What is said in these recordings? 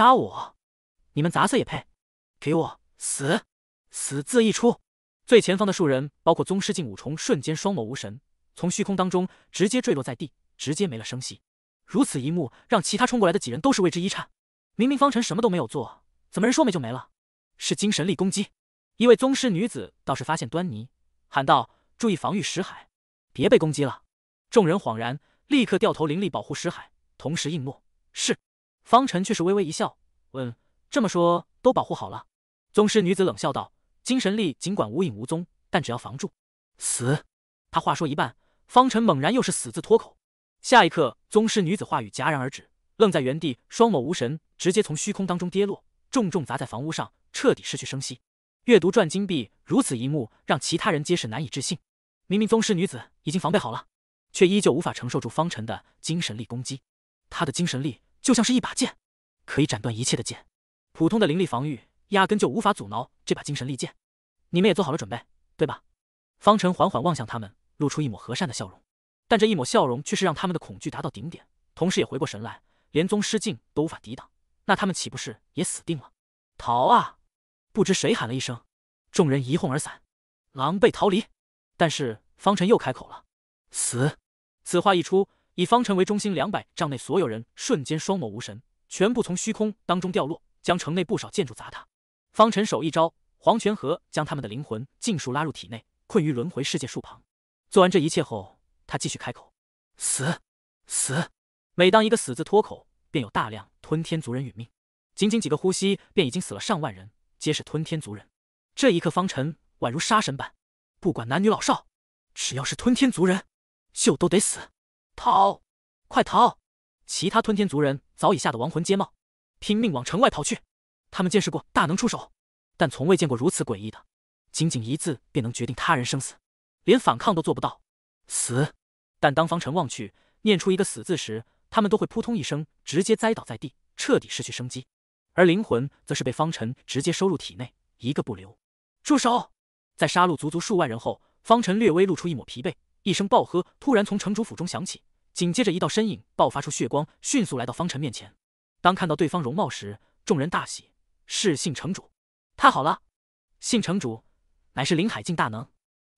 杀我！你们杂碎也配？给我死！死字一出，最前方的数人，包括宗师境五重，瞬间双眸无神，从虚空当中直接坠落在地，直接没了声息。如此一幕，让其他冲过来的几人都是为之一颤。明明方辰什么都没有做，怎么人说没就没了？是精神力攻击？一位宗师女子倒是发现端倪，喊道：“注意防御石海，别被攻击了。”众人恍然，立刻掉头灵力保护石海，同时应诺：“是。”方辰却是微微一笑，问：“这么说，都保护好了？”宗师女子冷笑道：“精神力尽管无影无踪，但只要防住，死。”他话说一半，方辰猛然又是死字脱口。下一刻，宗师女子话语戛然而止，愣在原地，双眸无神，直接从虚空当中跌落，重重砸在房屋上，彻底失去声息。阅读赚金币，如此一幕让其他人皆是难以置信。明明宗师女子已经防备好了，却依旧无法承受住方辰的精神力攻击。她的精神力。就像是一把剑，可以斩断一切的剑。普通的灵力防御压根就无法阻挠这把精神利剑。你们也做好了准备，对吧？方辰缓缓望向他们，露出一抹和善的笑容。但这一抹笑容却是让他们的恐惧达到顶点，同时也回过神来。连宗师境都无法抵挡，那他们岂不是也死定了？逃啊！不知谁喊了一声，众人一哄而散，狼狈逃离。但是方辰又开口了：“死！”此话一出。以方辰为中心，两百丈内所有人瞬间双眸无神，全部从虚空当中掉落，将城内不少建筑砸塌。方辰手一招，黄泉河将他们的灵魂尽数拉入体内，困于轮回世界树旁。做完这一切后，他继续开口：“死，死！”每当一个“死”字脱口，便有大量吞天族人殒命。仅仅几个呼吸，便已经死了上万人，皆是吞天族人。这一刻，方辰宛如杀神般，不管男女老少，只要是吞天族人，就都得死。逃！快逃！其他吞天族人早已吓得亡魂皆冒，拼命往城外跑去。他们见识过大能出手，但从未见过如此诡异的，仅仅一字便能决定他人生死，连反抗都做不到。死！但当方辰望去，念出一个“死”字时，他们都会扑通一声，直接栽倒在地，彻底失去生机，而灵魂则是被方辰直接收入体内，一个不留。住手！在杀戮足足数万人后，方辰略微露出一抹疲惫，一声暴喝突然从城主府中响起。紧接着，一道身影爆发出血光，迅速来到方辰面前。当看到对方容貌时，众人大喜：“是信城主！太好了！信城主乃是林海境大能，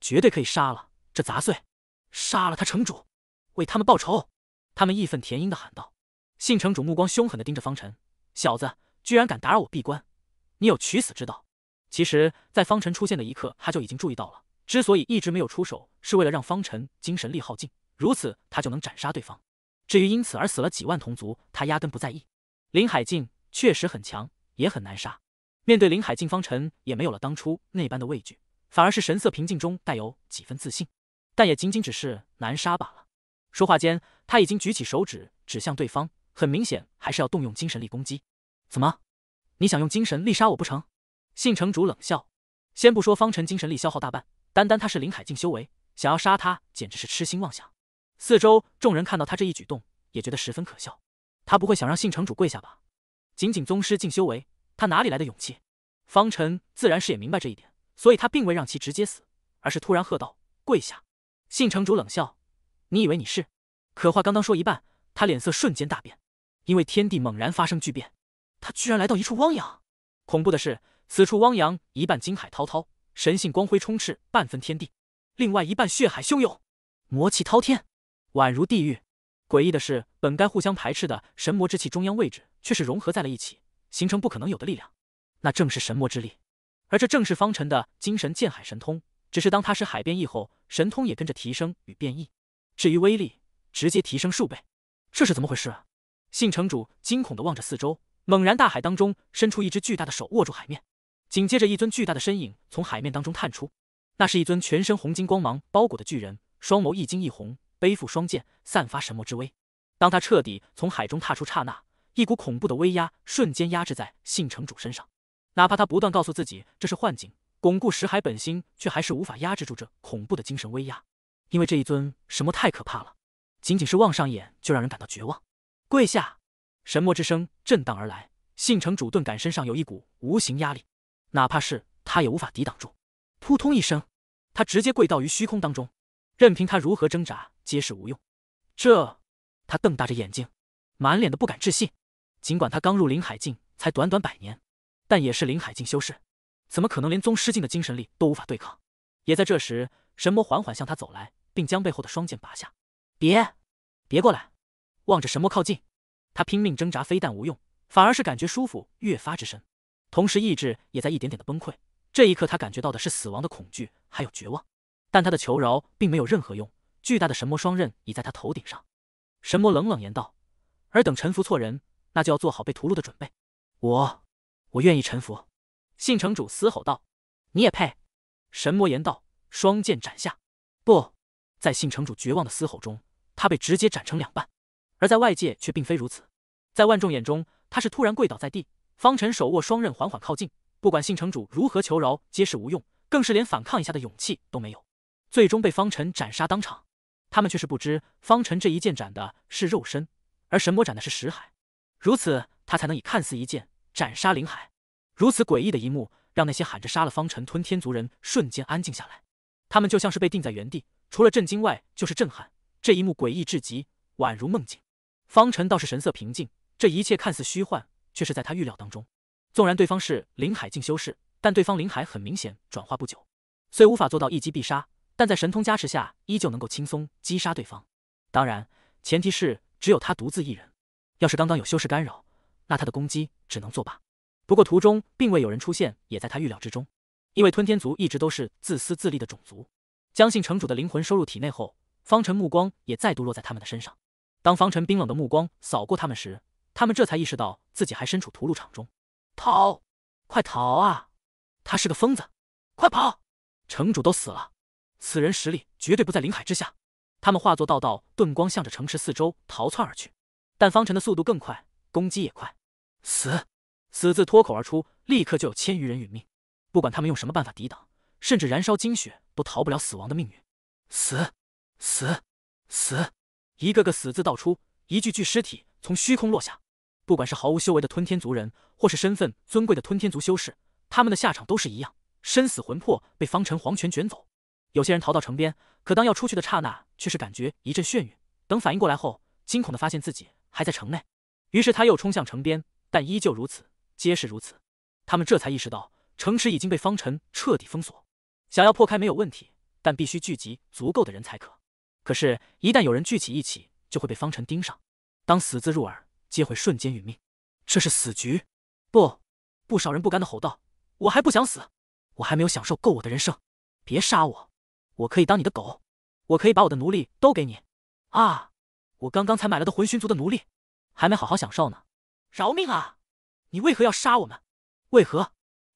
绝对可以杀了这杂碎！杀了他，城主为他们报仇！”他们义愤填膺地喊道。信城主目光凶狠地盯着方辰：“小子，居然敢打扰我闭关，你有取死之道！”其实，在方辰出现的一刻，他就已经注意到了。之所以一直没有出手，是为了让方辰精神力耗尽。如此，他就能斩杀对方。至于因此而死了几万同族，他压根不在意。林海静确实很强，也很难杀。面对林海静，方辰也没有了当初那般的畏惧，反而是神色平静中带有几分自信。但也仅仅只是难杀罢了。说话间，他已经举起手指指向对方，很明显还是要动用精神力攻击。怎么？你想用精神力杀我不成？信城主冷笑。先不说方辰精神力消耗大半，单单他是林海静修为，想要杀他简直是痴心妄想。四周众人看到他这一举动，也觉得十分可笑。他不会想让信城主跪下吧？仅仅宗师境修为，他哪里来的勇气？方辰自然是也明白这一点，所以他并未让其直接死，而是突然喝道：“跪下！”信城主冷笑：“你以为你是？”可话刚刚说一半，他脸色瞬间大变，因为天地猛然发生巨变。他居然来到一处汪洋。恐怖的是，此处汪洋一半金海滔滔，神性光辉充斥半分天地；另外一半血海汹涌，魔气滔天。宛如地狱，诡异的是，本该互相排斥的神魔之气，中央位置却是融合在了一起，形成不可能有的力量，那正是神魔之力。而这正是方辰的精神剑海神通。只是当他使海变异后，神通也跟着提升与变异，至于威力，直接提升数倍。这是怎么回事？信城主惊恐的望着四周，猛然大海当中伸出一只巨大的手，握住海面，紧接着一尊巨大的身影从海面当中探出，那是一尊全身红金光芒包裹的巨人，双眸一金一红。背负双剑，散发神魔之威。当他彻底从海中踏出刹那，一股恐怖的威压瞬间压制在信城主身上。哪怕他不断告诉自己这是幻境，巩固石海本心，却还是无法压制住这恐怖的精神威压。因为这一尊神魔太可怕了，仅仅是望上眼就让人感到绝望。跪下！神魔之声震荡而来，信城主顿感身上有一股无形压力，哪怕是他也无法抵挡住。扑通一声，他直接跪倒于虚空当中，任凭他如何挣扎。皆是无用，这，他瞪大着眼睛，满脸的不敢置信。尽管他刚入灵海境，才短短百年，但也是灵海境修士，怎么可能连宗师境的精神力都无法对抗？也在这时，神魔缓缓向他走来，并将背后的双剑拔下。别，别过来！望着神魔靠近，他拼命挣扎，非但无用，反而是感觉舒服，越发之深。同时，意志也在一点点的崩溃。这一刻，他感觉到的是死亡的恐惧，还有绝望。但他的求饶并没有任何用。巨大的神魔双刃倚在他头顶上，神魔冷冷言道：“尔等臣服错人，那就要做好被屠戮的准备。”我，我愿意臣服。”信城主嘶吼道，“你也配？”神魔言道：“双剑斩下！”不，在信城主绝望的嘶吼中，他被直接斩成两半。而在外界却并非如此，在万众眼中，他是突然跪倒在地。方辰手握双刃缓缓靠近，不管信城主如何求饶，皆是无用，更是连反抗一下的勇气都没有，最终被方辰斩杀当场。他们却是不知，方辰这一剑斩的是肉身，而神魔斩的是识海，如此他才能以看似一剑斩杀林海。如此诡异的一幕，让那些喊着杀了方辰吞天族人瞬间安静下来，他们就像是被定在原地，除了震惊外就是震撼。这一幕诡异至极，宛如梦境。方辰倒是神色平静，这一切看似虚幻，却是在他预料当中。纵然对方是林海境修士，但对方林海很明显转化不久，虽无法做到一击必杀。但在神通加持下，依旧能够轻松击杀对方。当然，前提是只有他独自一人。要是刚刚有修士干扰，那他的攻击只能作罢。不过途中并未有人出现，也在他预料之中，因为吞天族一直都是自私自利的种族。将信城主的灵魂收入体内后，方辰目光也再度落在他们的身上。当方辰冰冷的目光扫过他们时，他们这才意识到自己还身处屠戮场中。逃！快逃啊！他是个疯子！快跑！城主都死了！此人实力绝对不在林海之下，他们化作道道遁光，向着城池四周逃窜而去。但方辰的速度更快，攻击也快，死！死字脱口而出，立刻就有千余人殒命。不管他们用什么办法抵挡，甚至燃烧精血，都逃不了死亡的命运。死！死！死！一个个死字道出，一具具尸体从虚空落下。不管是毫无修为的吞天族人，或是身份尊贵的吞天族修士，他们的下场都是一样，生死魂魄被方辰黄泉卷走。有些人逃到城边，可当要出去的刹那，却是感觉一阵眩晕。等反应过来后，惊恐的发现自己还在城内，于是他又冲向城边，但依旧如此，皆是如此。他们这才意识到，城池已经被方辰彻底封锁，想要破开没有问题，但必须聚集足够的人才可。可是，一旦有人聚起一起，就会被方辰盯上。当死字入耳，皆会瞬间殒命。这是死局！不，不少人不甘的吼道：“我还不想死，我还没有享受够我的人生，别杀我！”我可以当你的狗，我可以把我的奴隶都给你，啊！我刚刚才买了的魂寻族的奴隶，还没好好享受呢！饶命啊！你为何要杀我们？为何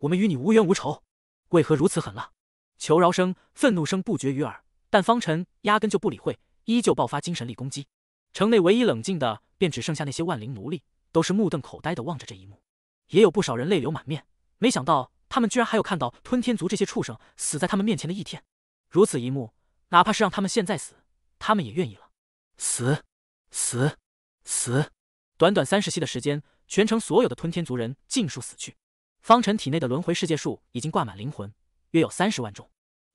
我们与你无冤无仇？为何如此狠辣？求饶声、愤怒声不绝于耳，但方辰压根就不理会，依旧爆发精神力攻击。城内唯一冷静的，便只剩下那些万灵奴隶，都是目瞪口呆的望着这一幕，也有不少人泪流满面。没想到他们居然还有看到吞天族这些畜生死在他们面前的一天。如此一幕，哪怕是让他们现在死，他们也愿意了。死，死，死！短短三十息的时间，全城所有的吞天族人尽数死去。方辰体内的轮回世界树已经挂满灵魂，约有三十万众，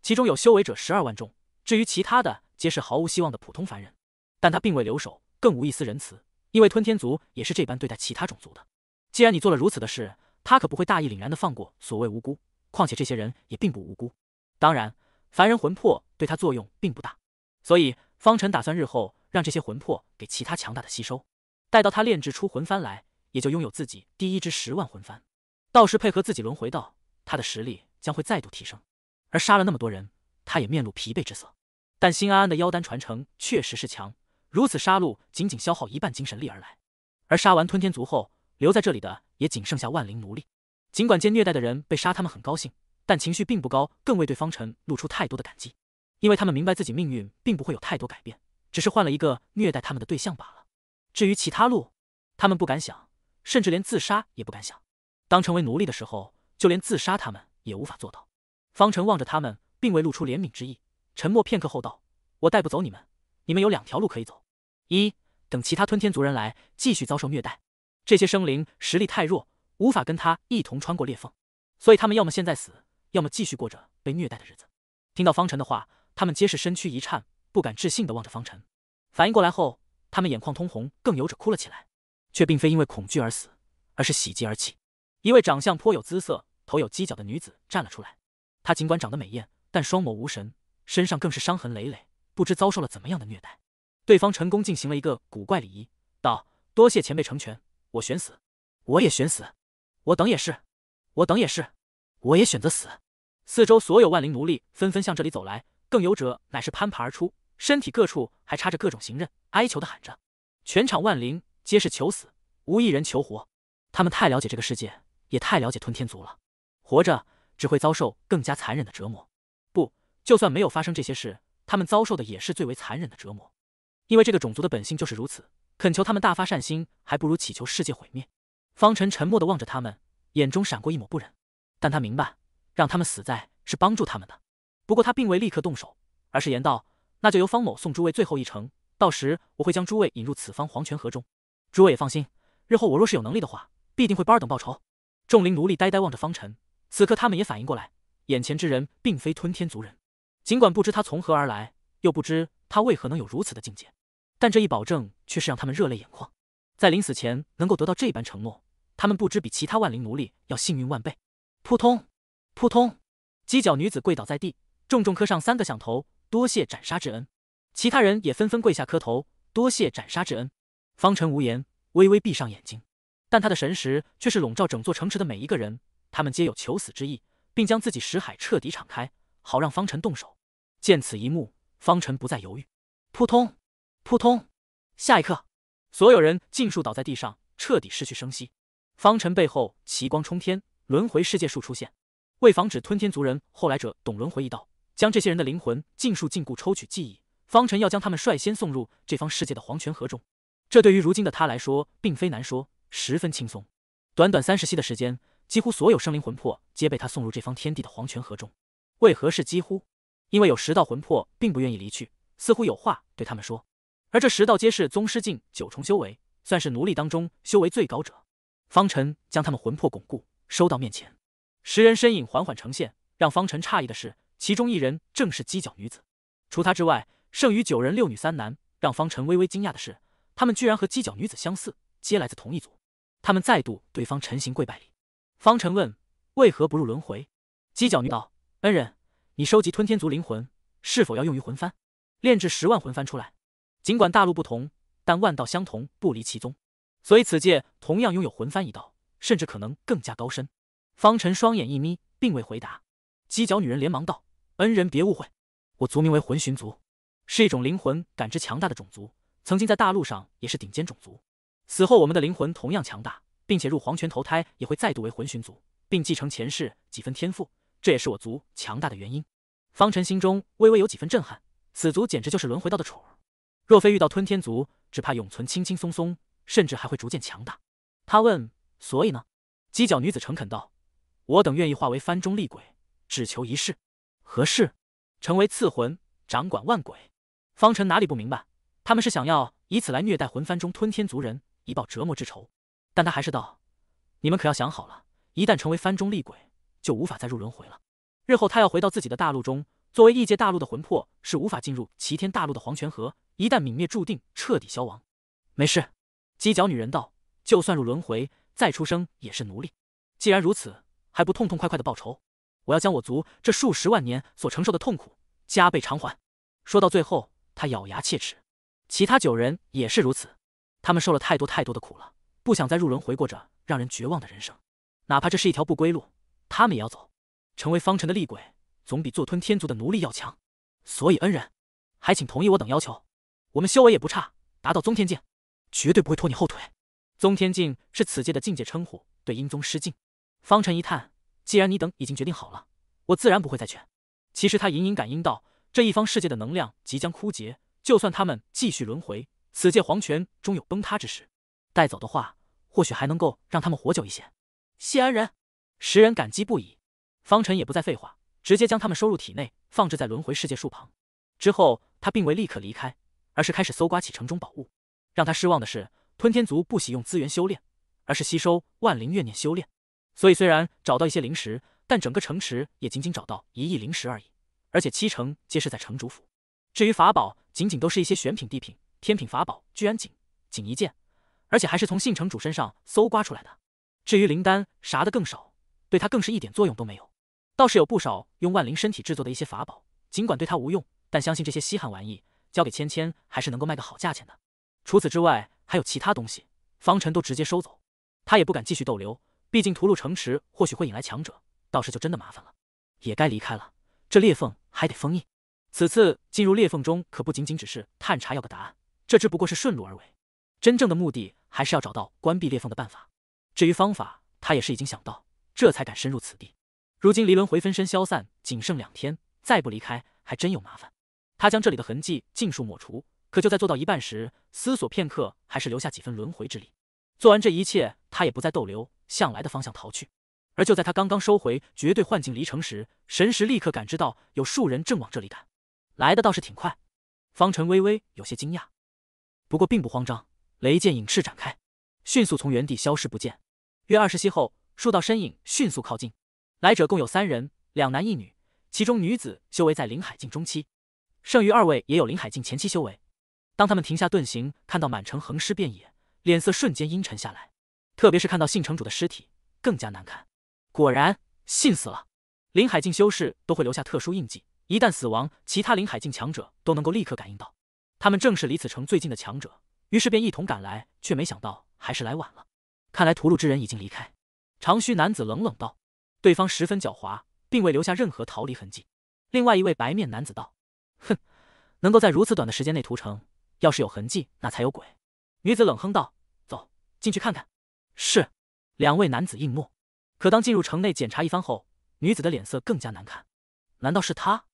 其中有修为者十二万众，至于其他的，皆是毫无希望的普通凡人。但他并未留手，更无一丝仁慈，因为吞天族也是这般对待其他种族的。既然你做了如此的事，他可不会大义凛然的放过所谓无辜。况且这些人也并不无辜。当然。凡人魂魄对他作用并不大，所以方辰打算日后让这些魂魄给其他强大的吸收。待到他炼制出魂幡来，也就拥有自己第一支十万魂幡。到时配合自己轮回道，他的实力将会再度提升。而杀了那么多人，他也面露疲惫之色。但新安安的妖丹传承确实是强，如此杀戮仅仅消耗一半精神力而来。而杀完吞天族后，留在这里的也仅剩下万灵奴隶。尽管见虐待的人被杀，他们很高兴。但情绪并不高，更未对方辰露出太多的感激，因为他们明白自己命运并不会有太多改变，只是换了一个虐待他们的对象罢了。至于其他路，他们不敢想，甚至连自杀也不敢想。当成为奴隶的时候，就连自杀他们也无法做到。方辰望着他们，并未露出怜悯之意，沉默片刻后道：“我带不走你们，你们有两条路可以走：一等其他吞天族人来，继续遭受虐待；这些生灵实力太弱，无法跟他一同穿过裂缝，所以他们要么现在死。”要么继续过着被虐待的日子。听到方辰的话，他们皆是身躯一颤，不敢置信的望着方辰。反应过来后，他们眼眶通红，更有着哭了起来，却并非因为恐惧而死，而是喜极而泣。一位长相颇有姿色、头有犄角的女子站了出来。她尽管长得美艳，但双眸无神，身上更是伤痕累累，不知遭受了怎么样的虐待。对方成功进行了一个古怪礼仪，道：“多谢前辈成全，我选死，我也选死，我等也是，我等也是，我也选择死。”四周所有万灵奴隶纷纷向这里走来，更有者乃是攀爬而出，身体各处还插着各种行刃，哀求的喊着。全场万灵皆是求死，无一人求活。他们太了解这个世界，也太了解吞天族了。活着只会遭受更加残忍的折磨。不，就算没有发生这些事，他们遭受的也是最为残忍的折磨。因为这个种族的本性就是如此。恳求他们大发善心，还不如祈求世界毁灭。方辰沉默的望着他们，眼中闪过一抹不忍，但他明白。让他们死在是帮助他们的，不过他并未立刻动手，而是言道：“那就由方某送诸位最后一程，到时我会将诸位引入此方黄泉河中。诸位也放心，日后我若是有能力的话，必定会巴尔等报仇。”众灵奴隶呆呆望着方辰，此刻他们也反应过来，眼前之人并非吞天族人，尽管不知他从何而来，又不知他为何能有如此的境界，但这一保证却是让他们热泪眼眶。在临死前能够得到这般承诺，他们不知比其他万灵奴隶要幸运万倍。扑通。扑通，犄角女子跪倒在地，重重磕上三个响头，多谢斩杀之恩。其他人也纷纷跪下磕头，多谢斩杀之恩。方辰无言，微微闭上眼睛，但他的神识却是笼罩整座城池的每一个人，他们皆有求死之意，并将自己识海彻底敞开，好让方辰动手。见此一幕，方辰不再犹豫，扑通，扑通，下一刻，所有人尽数倒在地上，彻底失去声息。方辰背后奇光冲天，轮回世界术出现。为防止吞天族人后来者董轮回一道，将这些人的灵魂尽数禁锢，抽取记忆。方辰要将他们率先送入这方世界的黄泉河中。这对于如今的他来说，并非难说，十分轻松。短短三十息的时间，几乎所有生灵魂魄皆被他送入这方天地的黄泉河中。为何是几乎？因为有十道魂魄并不愿意离去，似乎有话对他们说。而这十道皆是宗师境九重修为，算是奴隶当中修为最高者。方辰将他们魂魄巩固，收到面前。十人身影缓缓呈现，让方辰诧异的是，其中一人正是犄角女子。除她之外，剩余九人六女三男。让方辰微微惊讶的是，他们居然和犄角女子相似，皆来自同一族。他们再度对方陈行跪拜礼。方辰问：“为何不入轮回？”犄角女道：“恩人，你收集吞天族灵魂，是否要用于魂幡，炼制十万魂幡出来？尽管大陆不同，但万道相同，不离其宗。所以此界同样拥有魂幡一道，甚至可能更加高深。”方辰双眼一眯，并未回答。犄角女人连忙道：“恩人别误会，我族名为魂寻族，是一种灵魂感知强大的种族，曾经在大陆上也是顶尖种族。死后我们的灵魂同样强大，并且入黄泉投胎也会再度为魂寻族，并继承前世几分天赋，这也是我族强大的原因。”方辰心中微微有几分震撼，此族简直就是轮回道的宠儿。若非遇到吞天族，只怕永存轻轻松松，甚至还会逐渐强大。他问：“所以呢？”犄角女子诚恳道。我等愿意化为幡中厉鬼，只求一事，何事？成为次魂，掌管万鬼。方辰哪里不明白，他们是想要以此来虐待魂幡中吞天族人，以报折磨之仇。但他还是道：“你们可要想好了，一旦成为幡中厉鬼，就无法再入轮回了。日后他要回到自己的大陆中，作为异界大陆的魂魄，是无法进入齐天大陆的黄泉河，一旦泯灭，注定彻底消亡。”没事，犄角女人道：“就算入轮回，再出生也是奴隶。既然如此。”还不痛痛快快的报仇！我要将我族这数十万年所承受的痛苦加倍偿还。说到最后，他咬牙切齿。其他九人也是如此，他们受了太多太多的苦了，不想再入轮回过着让人绝望的人生。哪怕这是一条不归路，他们也要走。成为方辰的厉鬼，总比做吞天族的奴隶要强。所以恩人，还请同意我等要求。我们修为也不差，达到宗天境，绝对不会拖你后腿。宗天境是此界的境界称呼，对阴宗失敬。方辰一叹，既然你等已经决定好了，我自然不会再劝。其实他隐隐感应到，这一方世界的能量即将枯竭，就算他们继续轮回，此界皇权终有崩塌之时。带走的话，或许还能够让他们活久一些。谢安人，十人感激不已。方辰也不再废话，直接将他们收入体内，放置在轮回世界树旁。之后他并未立刻离开，而是开始搜刮起城中宝物。让他失望的是，吞天族不喜用资源修炼，而是吸收万灵怨念修炼。所以虽然找到一些灵石，但整个城池也仅仅找到一亿灵石而已，而且七成皆是在城主府。至于法宝，仅仅都是一些玄品、地品、天品法宝，居然仅仅一件，而且还是从信城主身上搜刮出来的。至于灵丹啥的更少，对他更是一点作用都没有。倒是有不少用万灵身体制作的一些法宝，尽管对他无用，但相信这些稀罕玩意交给芊芊还是能够卖个好价钱的。除此之外，还有其他东西，方辰都直接收走，他也不敢继续逗留。毕竟屠戮城池或许会引来强者，到时就真的麻烦了。也该离开了，这裂缝还得封印。此次进入裂缝中，可不仅仅只是探查要个答案，这只不过是顺路而为。真正的目的还是要找到关闭裂缝的办法。至于方法，他也是已经想到，这才敢深入此地。如今离轮回分身消散仅剩两天，再不离开还真有麻烦。他将这里的痕迹尽数抹除，可就在做到一半时，思索片刻，还是留下几分轮回之力。做完这一切，他也不再逗留。向来的方向逃去，而就在他刚刚收回绝对幻境离城时，神识立刻感知到有数人正往这里赶，来的倒是挺快。方辰微微有些惊讶，不过并不慌张，雷剑影翅展开，迅速从原地消失不见。约二十息后，数道身影迅速靠近，来者共有三人，两男一女，其中女子修为在灵海境中期，剩余二位也有灵海境前期修为。当他们停下遁形，看到满城横尸遍野，脸色瞬间阴沉下来。特别是看到信城主的尸体更加难看，果然信死了。林海境修士都会留下特殊印记，一旦死亡，其他林海境强者都能够立刻感应到。他们正是离此城最近的强者，于是便一同赶来，却没想到还是来晚了。看来屠戮之人已经离开。长须男子冷冷道：“对方十分狡猾，并未留下任何逃离痕迹。”另外一位白面男子道：“哼，能够在如此短的时间内屠城，要是有痕迹，那才有鬼。”女子冷哼道：“走进去看看。”是，两位男子应诺。可当进入城内检查一番后，女子的脸色更加难看。难道是他？